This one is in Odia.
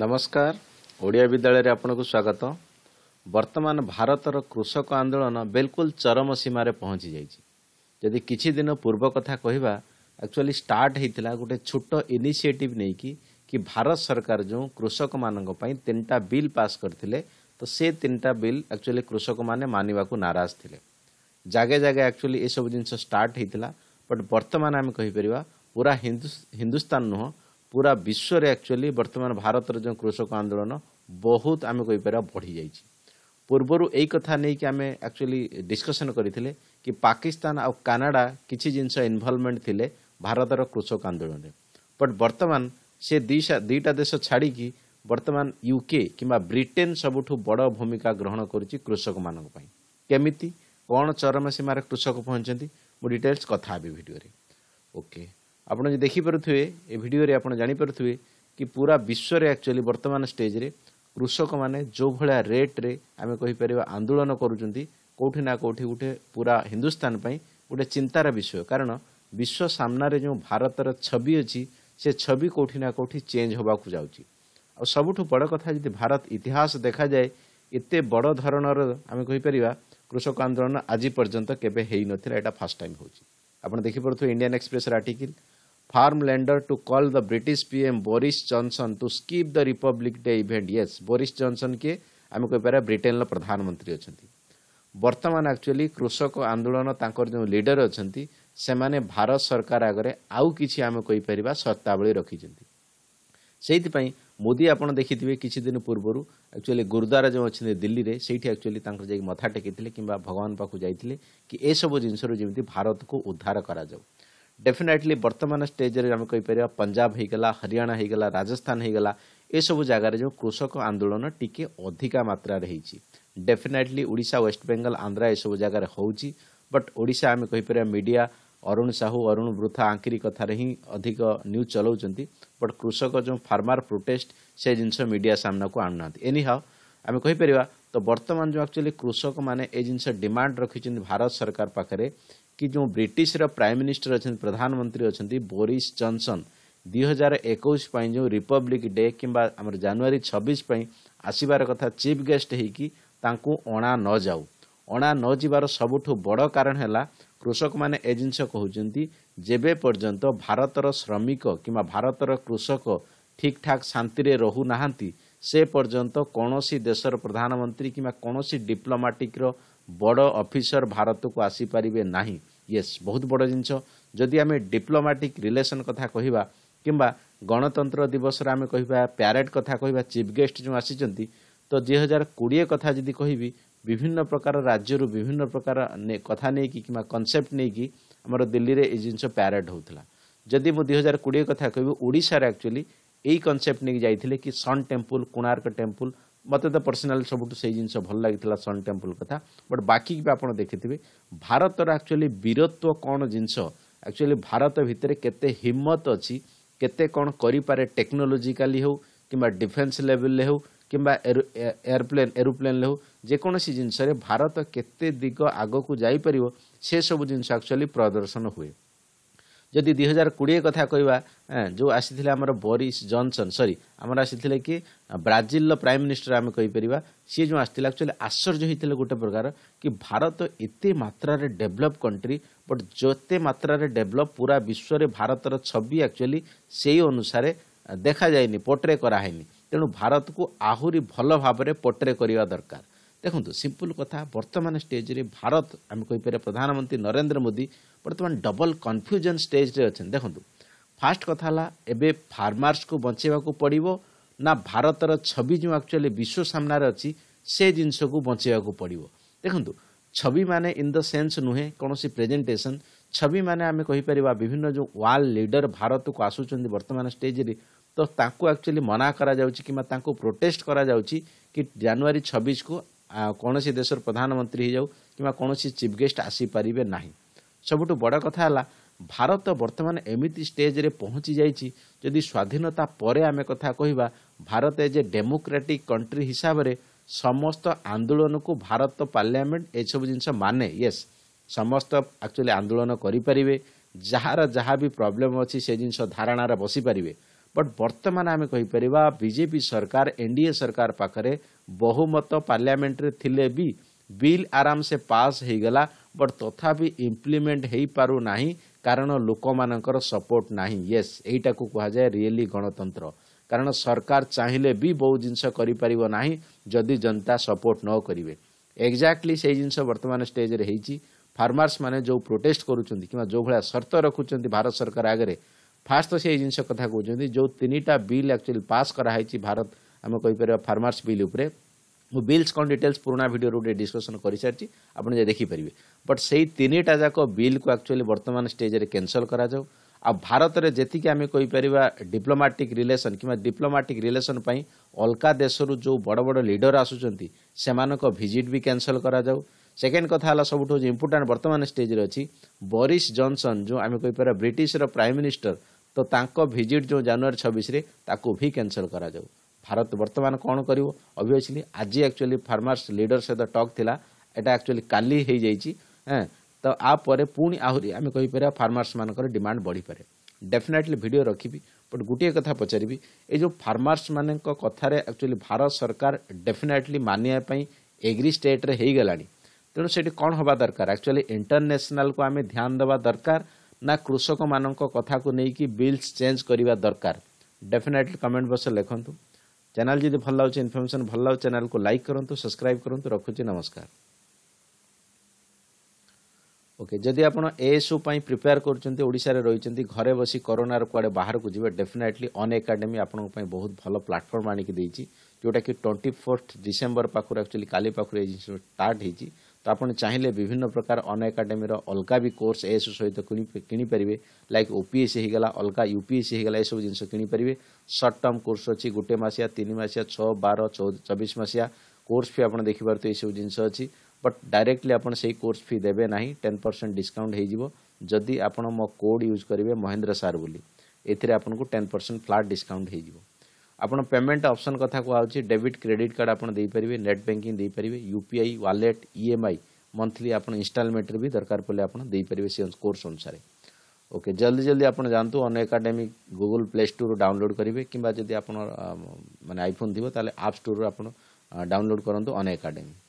ନମସ୍କାର ଓଡ଼ିଆ ବିଦ୍ୟାଳୟରେ ଆପଣଙ୍କୁ ସ୍ୱାଗତ ବର୍ତ୍ତମାନ ଭାରତର କୃଷକ ଆନ୍ଦୋଳନ ବିଲକୁଲ ଚରମ ସୀମାରେ ପହଞ୍ଚି ଯାଇଛି ଯଦି କିଛି ଦିନ ପୂର୍ବ କଥା କହିବା ଆକ୍ଚୁଆଲି ଷ୍ଟାର୍ଟ ହୋଇଥିଲା ଗୋଟିଏ ଛୋଟ ଇନିସିଏଟିଭ୍ ନେଇକି କି ଭାରତ ସରକାର ଯେଉଁ କୃଷକମାନଙ୍କ ପାଇଁ ତିନିଟା ବିଲ୍ ପାସ୍ କରିଥିଲେ ତ ସେ ତିନିଟା ବିଲ୍ ଆକ୍ଚୁଆଲି କୃଷକମାନେ ମାନିବାକୁ ନାରାଜ ଥିଲେ ଜାଗେ ଜାଗେ ଆକ୍ଚୁଆଲି ଏସବୁ ଜିନିଷ ଷ୍ଟାର୍ଟ ହୋଇଥିଲା ବଟ୍ ବର୍ତ୍ତମାନ ଆମେ କହିପାରିବା ପୁରା ହିନ୍ଦୁସ୍ତାନ ନୁହଁ ପୁରା ବିଶ୍ୱରେ ଆକ୍ଚୁଆଲି ବର୍ତ୍ତମାନ ଭାରତର ଯେଉଁ କୃଷକ ଆନ୍ଦୋଳନ ବହୁତ ଆମେ କହିପାରିବା ବଢ଼ିଯାଇଛି ପୂର୍ବରୁ ଏଇ କଥା ନେଇକି ଆମେ ଆକ୍ଚୁଆଲି ଡିସ୍କସନ୍ କରିଥିଲେ କି ପାକିସ୍ତାନ ଆଉ କାନାଡ଼ା କିଛି ଜିନିଷ ଇନଭଲ୍ଭମେଣ୍ଟ ଥିଲେ ଭାରତର କୃଷକ ଆନ୍ଦୋଳନରେ ବଟ୍ ବର୍ତ୍ତମାନ ସେ ଦୁଇଟା ଦେଶ ଛାଡ଼ିକି ବର୍ତ୍ତମାନ ୟୁକେ କିମ୍ବା ବ୍ରିଟେନ୍ ସବୁଠୁ ବଡ଼ ଭୂମିକା ଗ୍ରହଣ କରୁଛି କୃଷକମାନଙ୍କ ପାଇଁ କେମିତି କ'ଣ ଚରମ ସୀମାରେ କୃଷକ ପହଞ୍ଚନ୍ତି ମୁଁ ଡିଟେଲ୍ସ କଥା ହେବି ଭିଡ଼ିଓରେ ଓକେ ଆପଣ ଯଦି ଦେଖିପାରୁଥିବେ ଏ ଭିଡ଼ିଓରେ ଆପଣ ଜାଣିପାରୁଥିବେ କି ପୁରା ବିଶ୍ୱରେ ଆକ୍ଚୁଆଲି ବର୍ତ୍ତମାନ ଷ୍ଟେଜ୍ରେ କୃଷକମାନେ ଯେଉଁଭଳିଆ ରେଟ୍ରେ ଆମେ କହିପାରିବା ଆନ୍ଦୋଳନ କରୁଛନ୍ତି କେଉଁଠି ନା କେଉଁଠି ଗୋଟେ ପୁରା ହିନ୍ଦୁସ୍ତାନ ପାଇଁ ଗୋଟେ ଚିନ୍ତାର ବିଷୟ କାରଣ ବିଶ୍ୱ ସାମ୍ନାରେ ଯେଉଁ ଭାରତର ଛବି ଅଛି ସେ ଛବି କେଉଁଠି ନା କେଉଁଠି ଚେଞ୍ଜ ହେବାକୁ ଯାଉଛି ଆଉ ସବୁଠୁ ବଡ଼ କଥା ଯଦି ଭାରତ ଇତିହାସ ଦେଖାଯାଏ ଏତେ ବଡ଼ ଧରଣର ଆମେ କହିପାରିବା କୃଷକ ଆନ୍ଦୋଳନ ଆଜି ପର୍ଯ୍ୟନ୍ତ କେବେ ହେଇନଥିଲା ଏଇଟା ଫାର୍ଷ୍ଟ ଟାଇମ୍ ହେଉଛି ଆପଣ ଦେଖିପାରୁଥିବେ ଇଣ୍ଡିଆନ୍ ଏକ୍ସପ୍ରେସ୍ର article farm leader to call the British PM Boris Johnson to skip the Republic Day event yes Boris Johnson କିଏ ଆମେ କହିପାରିବା ବ୍ରିଟେନ୍ର ପ୍ରଧାନମନ୍ତ୍ରୀ ଅଛନ୍ତି ବର୍ତ୍ତମାନ ଆକ୍ଚୁଆଲି କୃଷକ ଆନ୍ଦୋଳନ ତାଙ୍କର ଯେଉଁ ଲିଡର ଅଛନ୍ତି ସେମାନେ ଭାରତ ସରକାର ଆଗରେ ଆଉ କିଛି ଆମେ କହିପାରିବା ସର୍ତ୍ତାବଳୀ ରଖିଛନ୍ତି ସେଇଥିପାଇଁ ମୋଦି ଆପଣ ଦେଖିଥିବେ କିଛି ଦିନ ପୂର୍ବରୁ ଆକ୍ଚୁଆଲି ଗୁରୁଦ୍ୱାରା ଯେଉଁ ଅଛନ୍ତି ଦିଲ୍ଲୀରେ ସେଇଠି ଆକ୍ଚୁଆଲି ତାଙ୍କର ଯାଇକି ମଥା ଟେକିଥିଲେ କିମ୍ବା ଭଗବାନ ପାଖକୁ ଯାଇଥିଲେ କି ଏସବୁ ଜିନିଷରୁ ଯେମିତି ଭାରତକୁ ଉଦ୍ଧାର କରାଯାଉ ଡେଫିନେଟଲି ବର୍ତ୍ତମାନ ଷ୍ଟେଜ୍ରେ ଆମେ କହିପାରିବା ପଞ୍ଜାବ ହୋଇଗଲା ହରିୟାଣା ହୋଇଗଲା ରାଜସ୍ଥାନ ହୋଇଗଲା ଏସବୁ ଜାଗାରେ ଯେଉଁ କୃଷକ ଆନ୍ଦୋଳନ ଟିକେ ଅଧିକା ମାତ୍ରାରେ ହେଇଛି ଡେଫିନେଟଲି ଓଡ଼ିଶା ୱେଷ୍ଟବେଙ୍ଗଲ ଆନ୍ଧ୍ରା ଏସବୁ ଜାଗାରେ ହେଉଛି ବଟ୍ ଓଡ଼ିଶା ଆମେ କହିପାରିବା ମିଡ଼ିଆ ଅରୁଣ ସାହୁ ଅରୁଣ ବୃଥା ଆଙ୍କିରି କଥାରେ ହିଁ ଅଧିକ ନ୍ୟୁଜ୍ ଚଲାଉଛନ୍ତି ବଟ୍ କୃଷକ ଯେଉଁ ଫାର୍ମାର ପ୍ରୋଟେଷ୍ଟ ସେ ଜିନିଷ ମିଡ଼ିଆ ସାମ୍ନାକୁ ଆଣୁନାହାନ୍ତି ଏନି ହାଉ ଆମେ କହିପାରିବା ବର୍ତ୍ତମାନ ଯେଉଁ ଆକ୍ଚୁଆଲି କୃଷକମାନେ ଏ ଜିନିଷ ଡିମାଣ୍ଡ ରଖିଛନ୍ତି ଭାରତ ସରକାର ପାଖରେ କି ଯେଉଁ ବ୍ରିଟିଶର ପ୍ରାଇମ୍ ମିନିଷ୍ଟର ଅଛନ୍ତି ପ୍ରଧାନମନ୍ତ୍ରୀ ଅଛନ୍ତି ବୋରିସ୍ ଜନ୍ସନ୍ ଦୁଇ ହଜାର ଏକୋଇଶ ପାଇଁ ଯେଉଁ ରିପବ୍ଲିକ୍ ଡେ କିମ୍ବା ଆମର ଜାନୁଆରୀ ଛବିଶ ପାଇଁ ଆସିବାର କଥା ଚିଫ୍ ଗେଷ୍ଟ ହୋଇକି ତାଙ୍କୁ ଅଣା ନଯାଉ ଅଣା ନଯିବାର ସବୁଠୁ ବଡ଼ କାରଣ ହେଲା କୃଷକମାନେ ଏ ଜିନିଷ କହୁଛନ୍ତି ଯେବେ ପର୍ଯ୍ୟନ୍ତ ଭାରତର ଶ୍ରମିକ କିମ୍ବା ଭାରତର କୃଷକ ଠିକ୍ ଠାକ୍ ଶାନ୍ତିରେ ରହୁନାହାନ୍ତି ସେ ପର୍ଯ୍ୟନ୍ତ କୌଣସି ଦେଶର ପ୍ରଧାନମନ୍ତ୍ରୀ କିମ୍ବା କୌଣସି ଡିପ୍ଲୋମାଟିକର ବଡ଼ ଅଫିସର ଭାରତକୁ ଆସିପାରିବେ ନାହିଁ ୟେସ୍ ବହୁତ ବଡ଼ ଜିନିଷ ଯଦି ଆମେ ଡିପ୍ଲୋମାଟିକ୍ ରିଲେସନ୍ କଥା କହିବା କିମ୍ବା ଗଣତନ୍ତ୍ର ଦିବସରେ ଆମେ କହିବା ପ୍ୟାରେଡ୍ କଥା କହିବା ଚିଫ୍ ଗେଷ୍ଟ ଯେଉଁ ଆସିଛନ୍ତି ତ ଦୁଇ ହଜାର କୋଡ଼ିଏ କଥା ଯଦି କହିବି ବିଭିନ୍ନ ପ୍ରକାର ରାଜ୍ୟରୁ ବିଭିନ୍ନ ପ୍ରକାର କଥା ନେଇକି କିମ୍ବା କନସେପ୍ଟ ନେଇକି ଆମର ଦିଲ୍ଲୀରେ ଏ ଜିନିଷ ପ୍ୟାରେଡ୍ ହେଉଥିଲା ଯଦି ମୁଁ ଦୁଇ ହଜାର କୋଡ଼ିଏ କଥା କହିବି ଓଡ଼ିଶାରେ ଆକ୍ଚୁଆଲି এই କନସେପ୍ଟ ନେଇକି ଯାଇଥିଲେ କି ସନ୍ ଟେମ୍ପୁଲ୍ କୋଣାର୍କ ଟେମ୍ପୁଲ୍ ମୋତେ ତ ପର୍ସନାଲ୍ ସବୁଠୁ ସେଇ ଜିନିଷ ଭଲ ଲାଗିଥିଲା ସନ୍ ଟେମ୍ପୁଲ୍ କଥା ବଟ୍ ବାକି ବି ଆପଣ ଦେଖିଥିବେ ଭାରତର ଆକ୍ଚୁଆଲି ବୀରତ୍ୱ କ'ଣ ଜିନିଷ ଆକ୍ଚୁଆଲି ଭାରତ ଭିତରେ କେତେ ହିମ୍ମତ ଅଛି କେତେ କ'ଣ କରିପାରେ ଟେକ୍ନୋଲୋଜିକାଲି ହେଉ କିମ୍ବା ଡିଫେନ୍ସ ଲେଭେଲରେ ହେଉ କିମ୍ବା ଏୟାରପ୍ଲେନ୍ ଏରୋପ୍ଲେନ୍ରେ ହେଉ ଯେକୌଣସି ଜିନିଷରେ ଭାରତ କେତେ ଦିଗ ଆଗକୁ ଯାଇପାରିବ ସେସବୁ ଜିନିଷ ଆକ୍ଚୁଆଲି ପ୍ରଦର୍ଶନ ହୁଏ ଯଦି ଦୁଇ ହଜାର କୋଡ଼ିଏ କଥା କହିବା ଯେଉଁ ଆସିଥିଲେ ଆମର ବୋରିସ୍ ଜନ୍ସନ୍ ସରି ଆମର ଆସିଥିଲେ କି ବ୍ରାଜିଲର ପ୍ରାଇମ୍ ମିନିଷ୍ଟର ଆମେ କହିପାରିବା ସିଏ ଯେଉଁ ଆସିଥିଲେ ଆକ୍ଚୁଆଲି ଆଶ୍ଚର୍ଯ୍ୟ ହୋଇଥିଲେ ଗୋଟେ ପ୍ରକାର କି ଭାରତ ଏତେ ମାତ୍ରାରେ ଡେଭଲପ୍ କଣ୍ଟ୍ରି ବଟ୍ ଯେତେ ମାତ୍ରାରେ ଡେଭଲପ୍ ପୁରା ବିଶ୍ୱରେ ଭାରତର ଛବି ଆକ୍ଚୁଆଲି ସେଇ ଅନୁସାରେ ଦେଖାଯାଇନି ପୋଟ୍ରେ କରାହେଇନି ତେଣୁ ଭାରତକୁ ଆହୁରି ଭଲ ଭାବରେ ପୋଟ୍ରେ କରିବା ଦରକାର ଦେଖନ୍ତୁ ସିମ୍ପଲ୍ କଥା ବର୍ତ୍ତମାନ ଷ୍ଟେଜ୍ରେ ଭାରତ ଆମେ କହିପାରିବା ପ୍ରଧାନମନ୍ତ୍ରୀ ନରେନ୍ଦ୍ର ମୋଦି ବର୍ତ୍ତମାନ ଡବଲ୍ କନଫ୍ୟୁଜନ୍ ଷ୍ଟେଜ୍ରେ ଅଛନ୍ତି ଦେଖନ୍ତୁ ଫାର୍ଷ୍ଟ କଥା ହେଲା ଏବେ ଫାର୍ମର୍ସକୁ ବଞ୍ଚେଇବାକୁ ପଡ଼ିବ ନା ଭାରତର ଛବି ଯେଉଁ ଆକ୍ଚୁଆଲି ବିଶ୍ୱ ସାମ୍ନାରେ ଅଛି ସେ ଜିନିଷକୁ ବଞ୍ଚେଇବାକୁ ପଡ଼ିବ ଦେଖନ୍ତୁ ଛବି ମାନେ ଇନ୍ ଦ ସେନ୍ସ ନୁହେଁ କୌଣସି ପ୍ରେଜେଣ୍ଟେସନ୍ ଛବି ମାନେ ଆମେ କହିପାରିବା ବିଭିନ୍ନ ଯେଉଁ ୱାର୍ଲଡ ଲିଡର ଭାରତକୁ ଆସୁଛନ୍ତି ବର୍ତ୍ତମାନ ଷ୍ଟେଜ୍ରେ ତ ତାଙ୍କୁ ଆକ୍ଚୁଆଲି ମନା କରାଯାଉଛି କିମ୍ବା ତାଙ୍କୁ ପ୍ରୋଟେଷ୍ଟ କରାଯାଉଛି କି ଜାନୁଆରୀ ଛବିଶକୁ କୌଣସି ଦେଶର ପ୍ରଧାନମନ୍ତ୍ରୀ ହୋଇଯାଉ କିମ୍ବା କୌଣସି ଚିଫ୍ ଗେଷ୍ଟ ଆସିପାରିବେ ନାହିଁ ସବୁଠୁ ବଡ଼ କଥା ହେଲା ଭାରତ ବର୍ତ୍ତମାନ ଏମିତି ଷ୍ଟେଜ୍ରେ ପହଞ୍ଚି ଯାଇଛି ଯଦି ସ୍ୱାଧୀନତା ପରେ ଆମେ କଥା କହିବା Bharat as a democratic country ହିସାବରେ ସମସ୍ତ ଆନ୍ଦୋଳନକୁ ଭାରତ ପାର୍ଲିଆମେଣ୍ଟ ଏସବୁ ଜିନିଷ ମାନେ ୟେସ୍ ସମସ୍ତ ଆକ୍ଚୁଆଲି ଆନ୍ଦୋଳନ କରିପାରିବେ ଯାହାର ଯାହା ବି ପ୍ରୋବ୍ଲେମ୍ ଅଛି ସେ ଜିନିଷ ଧାରଣାରେ ବସିପାରିବେ ବଟ୍ ବର୍ତ୍ତମାନ ଆମେ କହିପାରିବା ବିଜେପି ସରକାର ଏନ୍ଡିଏ ସରକାର ପାଖରେ ବହୁମତ ପାର୍ଲାମେଣ୍ଟରେ ଥିଲେ ବି ବିଲ୍ ଆରାମସେ ପାସ୍ ହୋଇଗଲା ବଟ୍ ତଥାପି ଇମ୍ପ୍ଲିମେଣ୍ଟ ହୋଇପାରୁନାହିଁ କାରଣ ଲୋକମାନଙ୍କର ସପୋର୍ଟ ନାହିଁ ୟେସ୍ ଏଇଟାକୁ କୁହାଯାଏ ରିଏଲି ଗଣତନ୍ତ୍ର କାରଣ ସରକାର ଚାହିଁଲେ ବି ବହୁ ଜିନିଷ କରିପାରିବ ନାହିଁ ଯଦି ଜନତା ସପୋର୍ଟ ନ କରିବେ ଏକ୍ଜାକ୍ଟଲି ସେଇ ଜିନିଷ ବର୍ତ୍ତମାନ ଷ୍ଟେଜ୍ରେ ହେଇଛି ଫାର୍ମର୍ସ ମାନେ ଯେଉଁ ପ୍ରୋଟେଷ୍ଟ କରୁଛନ୍ତି କିମ୍ବା ଯେଉଁ ଭଳିଆ ସର୍ତ୍ତ ରଖୁଛନ୍ତି ଭାରତ ସରକାର ଆଗରେ ফার্স্ট তো সেই জিনিস কথা কৌন যে তিনটা বিল একচুয়ালি পাস କରାହେଇଛି ଭାରତ ଆମେ କହିପାରିବା ଫାର୍ମର୍ସ ବିଲ୍ ଉପରେ ମୁଁ ବିଲ୍ସ କ'ଣ ଡିଟେଲ୍ସ ପୁରୁଣା ଭିଡ଼ିଓରୁ ଗୋଟେ ଡିସ୍କସନ୍ କରିସାରିଛି ଆପଣ ଯାଇ ଦେଖିପାରିବେ ବଟ୍ ସେଇ ତିନିଟା ଯାକ ବିଲ୍କୁ ଆକ୍ଚୁଆଲି ବର୍ତ୍ତମାନ ଷ୍ଟେଜ୍ରେ କ୍ୟାନସଲ୍ କରାଯାଉ ଆଉ ଭାରତରେ ଯେତିକି ଆମେ କହିପାରିବା ଡିପ୍ଲୋମାଟିକ୍ ରିଲେସନ୍ କିମ୍ବା ଡିପ୍ଲୋମାଟିକ୍ ରିଲେସନ୍ ପାଇଁ ଅଲଗା ଦେଶରୁ ଯେଉଁ ବଡ଼ ବଡ଼ ଲିଡର ଆସୁଛନ୍ତି ସେମାନଙ୍କ ଭିଜିଟ୍ ବି କ୍ୟାନସଲ୍ କରାଯାଉ ସେକେଣ୍ଡ କଥା ହେଲା ସବୁଠୁ ଇମ୍ପୋର୍ଟାଣ୍ଟ ବର୍ତ୍ତମାନ ଷ୍ଟେଜ୍ରେ ଅଛି ବରିଶ ଜନସନ୍ ଯେଉଁ ଆମେ କହିପାରିବା ବ୍ରିଟିଶର ପ୍ରାଇମ୍ ମିନିଷ୍ଟର ତ ତାଙ୍କ ଭିଜିଟ୍ ଯେଉଁ ଜାନୁଆରୀ ଛବିଶରେ ତାକୁ ବି କ୍ୟାନସଲ୍ କରାଯାଉ ଭାରତ ବର୍ତ୍ତମାନ କ'ଣ କରିବ ଅଭିଅସଲି ଆଜି ଆକ୍ଚୁଆଲି ଫାର୍ମର୍ସ ଲିଡର ସହିତ ଟକ୍ ଥିଲା ଏଇଟା ଆକ୍ଚୁଆଲି କାଲି ହେଇଯାଇଛି ତ ଆ ପରେ ପୁଣି ଆହୁରି ଆମେ କହିପାରିବା ଫାର୍ମର୍ସମାନଙ୍କର ଡିମାଣ୍ଡ ବଢ଼ିପାରେ ଡେଫିନେଟଲି ଭିଡ଼ିଓ ରଖିବି ବଟ୍ ଗୋଟିଏ କଥା ପଚାରିବି ଏଇ ଯେଉଁ ଫାର୍ମର୍ସମାନଙ୍କ କଥାରେ ଆକ୍ଚୁଆଲି ଭାରତ ସରକାର ଡେଫିନେଟଲି ମାନିବା ପାଇଁ ଏଗ୍ରି ଷ୍ଟେଟ୍ରେ ହେଇଗଲାଣି ତେଣୁ ସେଠି କ'ଣ ହେବା ଦରକାର ଆକ୍ଚୁଆଲି ଇଣ୍ଟରନ୍ୟାସନାଲ୍କୁ ଆମେ ଧ୍ୟାନ ଦେବା ଦରକାର ନା କୃଷକମାନଙ୍କ କଥାକୁ ନେଇକି ବିଲ୍ସ ଚେଞ୍ଜ କରିବା ଦରକାର ଡେଫିନେଟଲି କମେଣ୍ଟ ବକ୍ସରେ ଲେଖନ୍ତୁ ଚ୍ୟାନେଲ୍ ଯଦି ଭଲ ଲାଗୁଛି ଇନଫର୍ମେସନ୍ ଭଲ ଲାଗୁଛି ଚ୍ୟାନେଲ୍କୁ ଲାଇକ୍ କରନ୍ତୁ ସବସ୍କ୍ରାଇବ୍ କରନ୍ତୁ ରଖୁଛି ନମସ୍କାର ଓକେ ଯଦି ଆପଣ ଏସବୁ ପାଇଁ ପ୍ରିପେୟାର କରୁଛନ୍ତି ଓଡ଼ିଶାରେ ରହିଛନ୍ତି ଘରେ ବସି କରୋନାର କୁଆଡ଼େ ବାହାରକୁ ଯିବେ ଡେଫିନେଟଲି ଅନ୍ ଏକାଡେମୀ ଆପଣଙ୍କ ପାଇଁ ବହୁତ ଭଲ ପ୍ଲାଟଫର୍ମ ଆଣିକି ଦେଇଛି ଯେଉଁଟାକି ଟ୍ୱେଣ୍ଟି ଫୋର୍ଥ ଡିସେମ୍ବର ପାଖରୁ ଆକ୍ଚୁଆଲି କାଲି ପାଖରୁ ଏ ଜିନିଷ ଷ୍ଟାର୍ଟ ହେଇଛି तो आप चाहिए विभिन्न प्रकार अन एकाडेमी अलका भी कोर्स एस सहित किनिपर लाइक ओपीएससी हो अलग यूपीएससीगला होगा यह सब जिन किए सर्ट टर्म कोर्स अच्छी गोटे मसिया तीन मसिया छः बार चौबीस मसीहा कोर्स फी आप देखिपुर ये सब जिन अच्छी बट डायरेक्टली आप कोर्स फी दे ना टेन परसेंट डिस्काउंट होदी आप कोड यूज करेंगे महेन्द्र सार बोली एपन को टेन परसेंट फ्लाट डिस्काउंट हो ଆପଣ ପେମେଣ୍ଟ ଅପସନ୍ କଥା କୁହାହେଉଛି ଡେବିଟ୍ କ୍ରେଡ଼ିଟ୍ କାର୍ଡ଼ ଆପଣ ଦେଇପାରିବେ ନେଟ୍ ବ୍ୟାଙ୍କିଂ ଦେଇପାରିବେ U P I wallet E M I monthly ଆପଣ ଇନଷ୍ଟାଲମେଣ୍ଟରେ ବି ଦରକାର ପଡ଼ିଲେ ଆପଣ ଦେଇପାରିବେ ସେ କୋର୍ସ ଅନୁସାରେ ଓକେ ଜଲ୍ଦି ଜଲ୍ଦି ଆପଣ ଯାଆନ୍ତୁ ଅନ ଏକାଡେମି ଗୁଗୁଲ ପ୍ଲେ ଷ୍ଟୋରରୁ ଡାଉନଲୋଡ୍ କରିବେ କିମ୍ବା ଯଦି ଆପଣ ମାନେ ଆଇଫୋନ୍ ଥିବ ତାହେଲେ ଆପ୍ ଷ୍ଟୋରରୁ ଆପଣ ଡାଉନଲୋଡ୍ କରନ୍ତୁ ଅନ ଏକାଡେମି